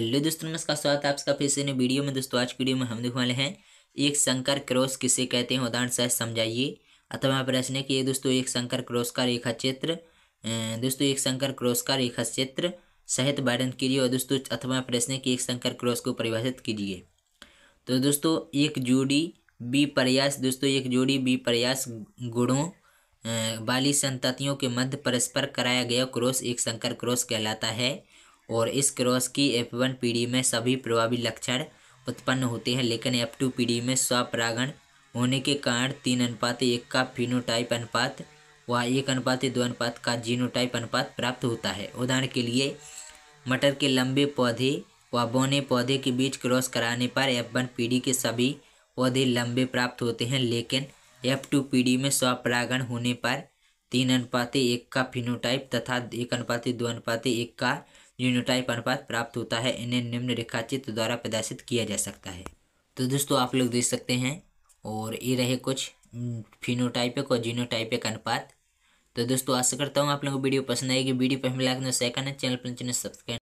hello दोस्तों नमस्कार स्वागत है आपका फिर से नए वीडियो में दोस्तों आज की वीडियो में हम देखने वाले हैं एक संकर क्रॉस किसे कहते हैं उदाहरण सह समझाइए अथवा यहाँ प्रश्न किए दोस्तों एक संकर क्रॉस का रेखा चित्र दोस्तों एक संकर क्रॉस का रेखा चित्र सहित वर्णन कीजिए और दोस्तों अथवा प्रश्न प्रश्न की एक संकर क्रॉस को परिभाषित कीजिए तो दोस्तों एक जोड़ी बी प्रयास दोस्तों एक जोड़ी बी प्रयास गुणों वाली संततियों के मध्य परस्पर कराया गया क्रॉस एक संकर क्रॉस कहलाता है और इस क्रॉस की एफ वन पीढ़ी में सभी प्रभावी लक्षण उत्पन्न होते हैं लेकिन एफ टू पीढ़ी में स्वपरागण होने के कारण तीन अनुपात एक का फिनोटाइप अनुपात व एक अनुपात दो अनुपात का जीनोटाइप अनुपात प्राप्त होता है उदाहरण के लिए मटर के लंबे पौधे व बोने पौधे के बीच क्रॉस कराने पर एफ वन पीढ़ी के सभी पौधे लंबे प्राप्त होते हैं लेकिन एफ टू पीढ़ी में स्वपरागण होने पर तीन अनुपात एक का फिनोटाइप तथा एक अनुपात दो अनुपात एक का यूनिटाइप अनुपात प्राप्त होता है इन्हें निम्न रेखा चित्र द्वारा प्रदर्शित किया जा सकता है तो दोस्तों आप लोग देख सकते हैं और ये रहे कुछ फिनोटाइपिक और जीनोटाइपिक अनुपात तो दोस्तों आशा करता हूँ आप लोगों को वीडियो पसंद आएगी वीडियो पर हमें लाइक सेकंड है चैनल पर सब्सक्राइब